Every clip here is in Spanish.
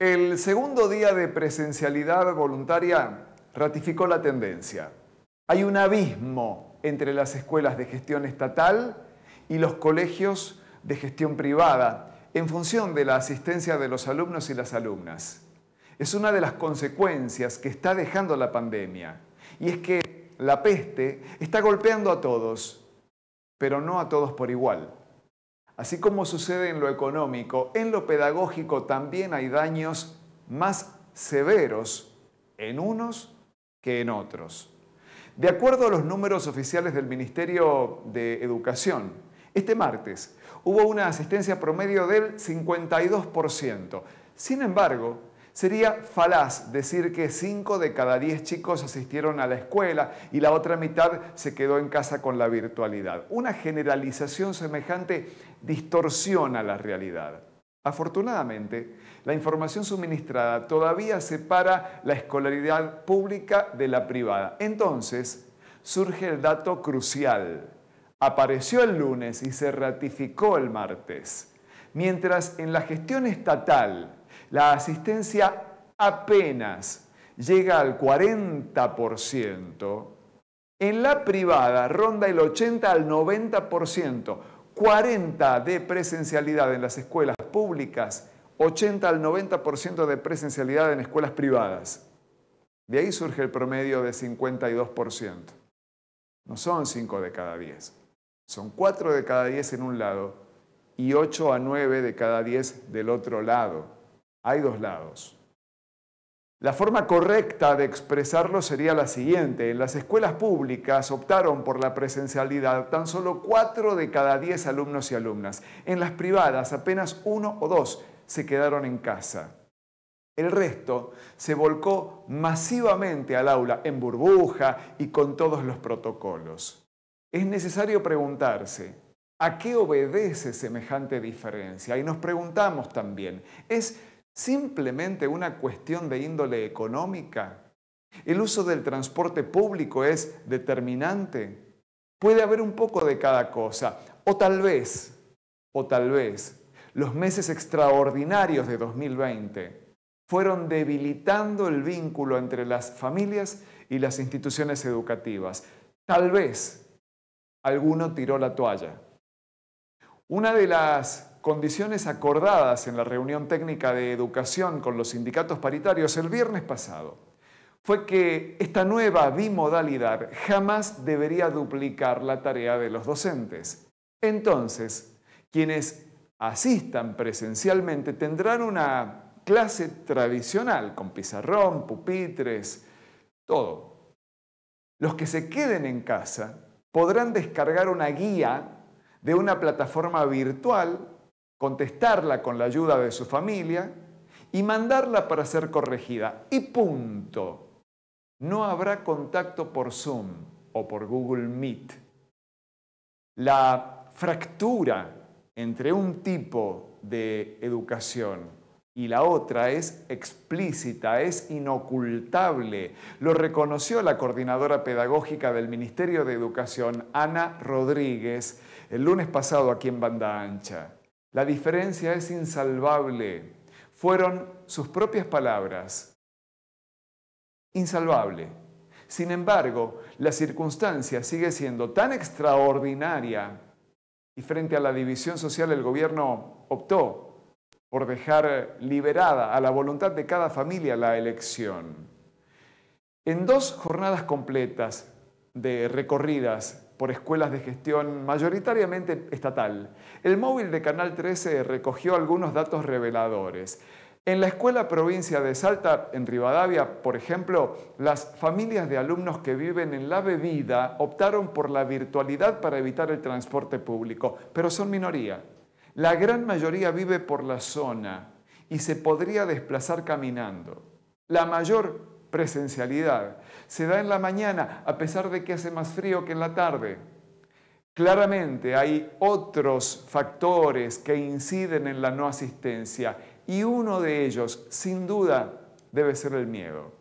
El segundo día de presencialidad voluntaria ratificó la tendencia. Hay un abismo entre las escuelas de gestión estatal y los colegios de gestión privada en función de la asistencia de los alumnos y las alumnas. Es una de las consecuencias que está dejando la pandemia y es que la peste está golpeando a todos, pero no a todos por igual. Así como sucede en lo económico, en lo pedagógico también hay daños más severos en unos que en otros. De acuerdo a los números oficiales del Ministerio de Educación, este martes hubo una asistencia promedio del 52%. Sin embargo, Sería falaz decir que 5 de cada 10 chicos asistieron a la escuela y la otra mitad se quedó en casa con la virtualidad. Una generalización semejante distorsiona la realidad. Afortunadamente, la información suministrada todavía separa la escolaridad pública de la privada. Entonces, surge el dato crucial. Apareció el lunes y se ratificó el martes. Mientras en la gestión estatal la asistencia apenas llega al 40%, en la privada ronda el 80 al 90%, 40 de presencialidad en las escuelas públicas, 80 al 90% de presencialidad en escuelas privadas. De ahí surge el promedio de 52%. No son 5 de cada 10, son 4 de cada 10 en un lado y 8 a 9 de cada 10 del otro lado. Hay dos lados. La forma correcta de expresarlo sería la siguiente. En las escuelas públicas optaron por la presencialidad tan solo cuatro de cada diez alumnos y alumnas. En las privadas apenas uno o dos se quedaron en casa. El resto se volcó masivamente al aula en burbuja y con todos los protocolos. Es necesario preguntarse, ¿a qué obedece semejante diferencia? Y nos preguntamos también, ¿es simplemente una cuestión de índole económica. El uso del transporte público es determinante. Puede haber un poco de cada cosa. O tal vez, o tal vez, los meses extraordinarios de 2020 fueron debilitando el vínculo entre las familias y las instituciones educativas. Tal vez alguno tiró la toalla. Una de las condiciones acordadas en la reunión técnica de educación con los sindicatos paritarios el viernes pasado fue que esta nueva bimodalidad jamás debería duplicar la tarea de los docentes. Entonces, quienes asistan presencialmente tendrán una clase tradicional con pizarrón, pupitres, todo. Los que se queden en casa podrán descargar una guía de una plataforma virtual contestarla con la ayuda de su familia y mandarla para ser corregida. Y punto. No habrá contacto por Zoom o por Google Meet. La fractura entre un tipo de educación y la otra es explícita, es inocultable. Lo reconoció la coordinadora pedagógica del Ministerio de Educación, Ana Rodríguez, el lunes pasado aquí en Banda Ancha. La diferencia es insalvable. Fueron sus propias palabras. Insalvable. Sin embargo, la circunstancia sigue siendo tan extraordinaria y frente a la división social el gobierno optó por dejar liberada a la voluntad de cada familia la elección. En dos jornadas completas de recorridas por escuelas de gestión mayoritariamente estatal. El móvil de Canal 13 recogió algunos datos reveladores. En la escuela provincia de Salta, en Rivadavia, por ejemplo, las familias de alumnos que viven en la bebida optaron por la virtualidad para evitar el transporte público, pero son minoría. La gran mayoría vive por la zona y se podría desplazar caminando. La mayor presencialidad. Se da en la mañana, a pesar de que hace más frío que en la tarde. Claramente hay otros factores que inciden en la no asistencia y uno de ellos, sin duda, debe ser el miedo.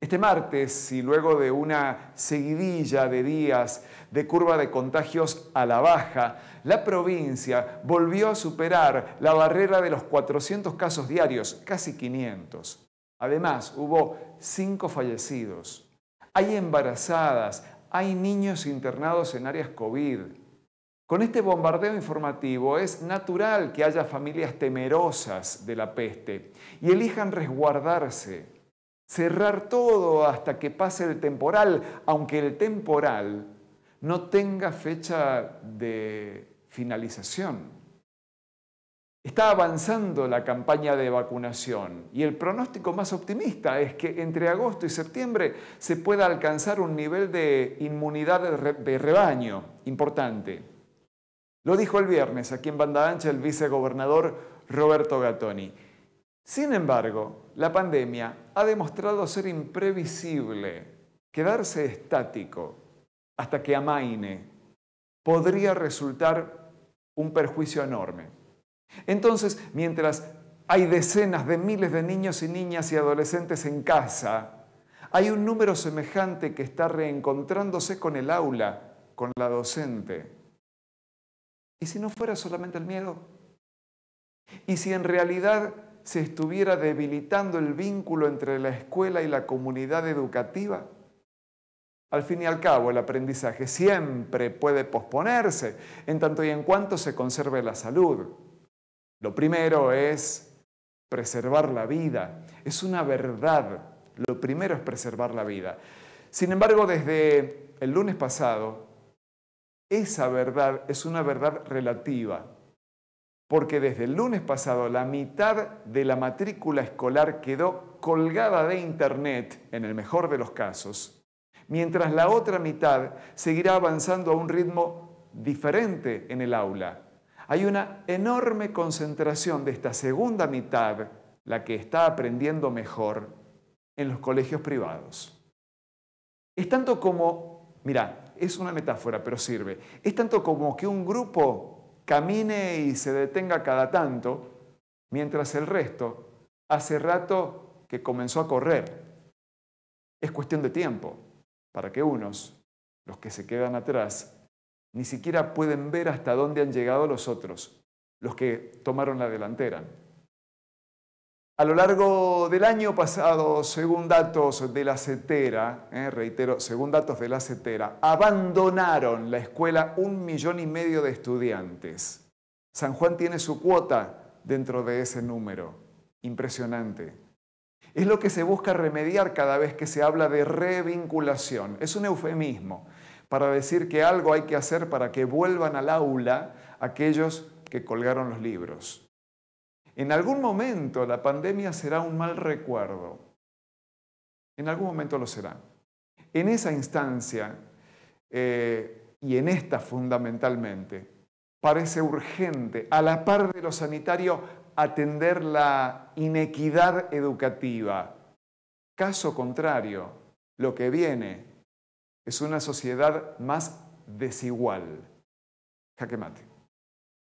Este martes, y luego de una seguidilla de días de curva de contagios a la baja, la provincia volvió a superar la barrera de los 400 casos diarios, casi 500. Además, hubo cinco fallecidos. Hay embarazadas, hay niños internados en áreas COVID. Con este bombardeo informativo es natural que haya familias temerosas de la peste y elijan resguardarse, cerrar todo hasta que pase el temporal, aunque el temporal no tenga fecha de finalización. Está avanzando la campaña de vacunación y el pronóstico más optimista es que entre agosto y septiembre se pueda alcanzar un nivel de inmunidad de rebaño importante. Lo dijo el viernes aquí en Banda Ancha el vicegobernador Roberto Gattoni. Sin embargo, la pandemia ha demostrado ser imprevisible, quedarse estático hasta que amaine podría resultar un perjuicio enorme. Entonces, mientras hay decenas de miles de niños y niñas y adolescentes en casa, hay un número semejante que está reencontrándose con el aula, con la docente. ¿Y si no fuera solamente el miedo? ¿Y si en realidad se estuviera debilitando el vínculo entre la escuela y la comunidad educativa? Al fin y al cabo, el aprendizaje siempre puede posponerse en tanto y en cuanto se conserve la salud. Lo primero es preservar la vida. Es una verdad. Lo primero es preservar la vida. Sin embargo, desde el lunes pasado, esa verdad es una verdad relativa. Porque desde el lunes pasado la mitad de la matrícula escolar quedó colgada de Internet, en el mejor de los casos, mientras la otra mitad seguirá avanzando a un ritmo diferente en el aula hay una enorme concentración de esta segunda mitad, la que está aprendiendo mejor, en los colegios privados. Es tanto como, mira, es una metáfora, pero sirve, es tanto como que un grupo camine y se detenga cada tanto, mientras el resto hace rato que comenzó a correr. Es cuestión de tiempo para que unos, los que se quedan atrás, ni siquiera pueden ver hasta dónde han llegado los otros, los que tomaron la delantera. A lo largo del año pasado, según datos de la CETERA, eh, reitero, según datos de la CETERA, abandonaron la escuela un millón y medio de estudiantes. San Juan tiene su cuota dentro de ese número. Impresionante. Es lo que se busca remediar cada vez que se habla de revinculación. Es un eufemismo para decir que algo hay que hacer para que vuelvan al aula aquellos que colgaron los libros. En algún momento la pandemia será un mal recuerdo. En algún momento lo será. En esa instancia eh, y en esta fundamentalmente, parece urgente, a la par de lo sanitario, atender la inequidad educativa. Caso contrario, lo que viene es una sociedad más desigual. Jaque mate.